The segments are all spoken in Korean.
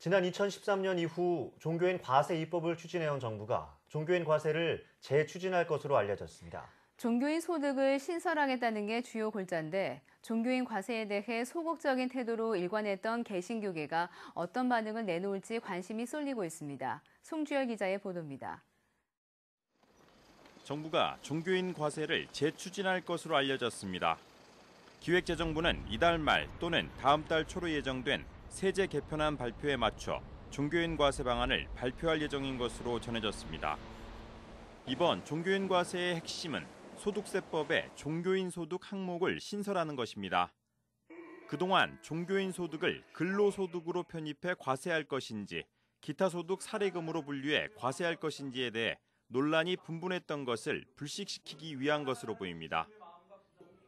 지난 2013년 이후 종교인 과세 입법을 추진해온 정부가 종교인 과세를 재추진할 것으로 알려졌습니다. 종교인 소득을 신설하겠다는 게 주요 골자인데 종교인 과세에 대해 소극적인 태도로 일관했던 개신교계가 어떤 반응을 내놓을지 관심이 쏠리고 있습니다. 송주열 기자의 보도입니다. 정부가 종교인 과세를 재추진할 것으로 알려졌습니다. 기획재정부는 이달 말 또는 다음 달 초로 예정된 세제 개편안 발표에 맞춰 종교인 과세 방안을 발표할 예정인 것으로 전해졌습니다. 이번 종교인 과세의 핵심은 소득세법에 종교인 소득 항목을 신설하는 것입니다. 그동안 종교인 소득을 근로소득으로 편입해 과세할 것인지 기타 소득 사례금으로 분류해 과세할 것인지에 대해 논란이 분분했던 것을 불식시키기 위한 것으로 보입니다.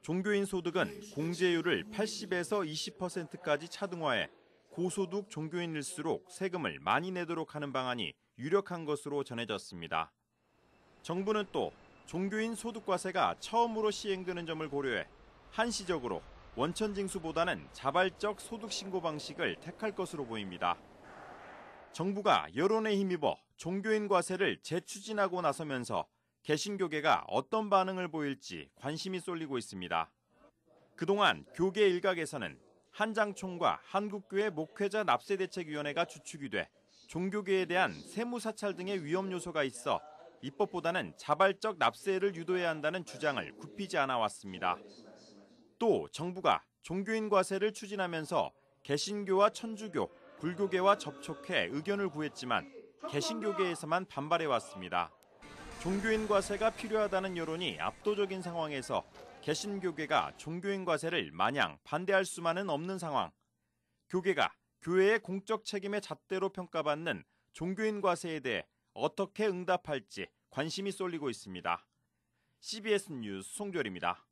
종교인 소득은 공제율을 80에서 20%까지 차등화해 고소득 종교인일수록 세금을 많이 내도록 하는 방안이 유력한 것으로 전해졌습니다. 정부는 또 종교인 소득과세가 처음으로 시행되는 점을 고려해 한시적으로 원천징수보다는 자발적 소득신고 방식을 택할 것으로 보입니다. 정부가 여론에 힘입어 종교인 과세를 재추진하고 나서면서 개신교계가 어떤 반응을 보일지 관심이 쏠리고 있습니다. 그동안 교계 일각에서는 한장총과 한국교회 목회자 납세대책위원회가 주축이 돼 종교계에 대한 세무사찰 등의 위험 요소가 있어 입법보다는 자발적 납세를 유도해야 한다는 주장을 굽히지 않아 왔습니다. 또 정부가 종교인 과세를 추진하면서 개신교와 천주교, 불교계와 접촉해 의견을 구했지만 개신교계에서만 반발해 왔습니다. 종교인 과세가 필요하다는 여론이 압도적인 상황에서 개신교계가 종교인 과세를 마냥 반대할 수만은 없는 상황. 교계가 교회의 공적 책임의 잣대로 평가받는 종교인 과세에 대해 어떻게 응답할지 관심이 쏠리고 있습니다. CBS 뉴스 송졸입니다.